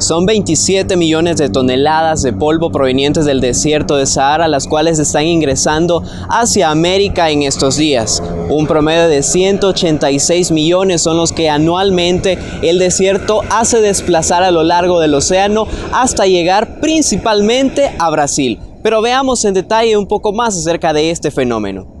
Son 27 millones de toneladas de polvo provenientes del desierto de Sahara, las cuales están ingresando hacia América en estos días. Un promedio de 186 millones son los que anualmente el desierto hace desplazar a lo largo del océano hasta llegar principalmente a Brasil. Pero veamos en detalle un poco más acerca de este fenómeno.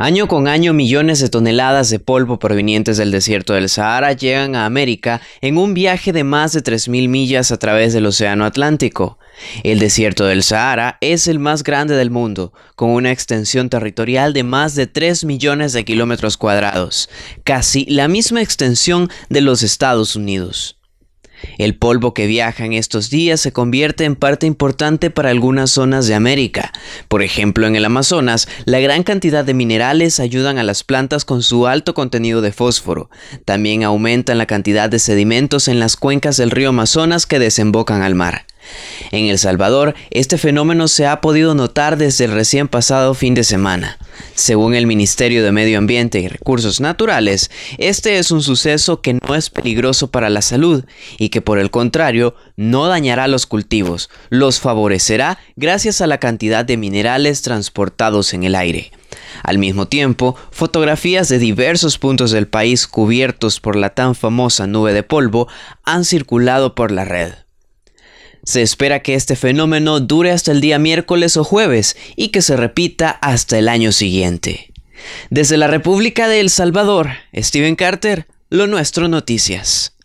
Año con año millones de toneladas de polvo provenientes del desierto del Sahara llegan a América en un viaje de más de 3.000 millas a través del Océano Atlántico. El desierto del Sahara es el más grande del mundo, con una extensión territorial de más de 3 millones de kilómetros cuadrados, casi la misma extensión de los Estados Unidos. El polvo que viaja en estos días se convierte en parte importante para algunas zonas de América. Por ejemplo, en el Amazonas, la gran cantidad de minerales ayudan a las plantas con su alto contenido de fósforo. También aumentan la cantidad de sedimentos en las cuencas del río Amazonas que desembocan al mar. En El Salvador, este fenómeno se ha podido notar desde el recién pasado fin de semana. Según el Ministerio de Medio Ambiente y Recursos Naturales, este es un suceso que no es peligroso para la salud y que por el contrario no dañará los cultivos, los favorecerá gracias a la cantidad de minerales transportados en el aire. Al mismo tiempo, fotografías de diversos puntos del país cubiertos por la tan famosa nube de polvo han circulado por la red. Se espera que este fenómeno dure hasta el día miércoles o jueves y que se repita hasta el año siguiente. Desde la República de El Salvador, Steven Carter, Lo Nuestro Noticias.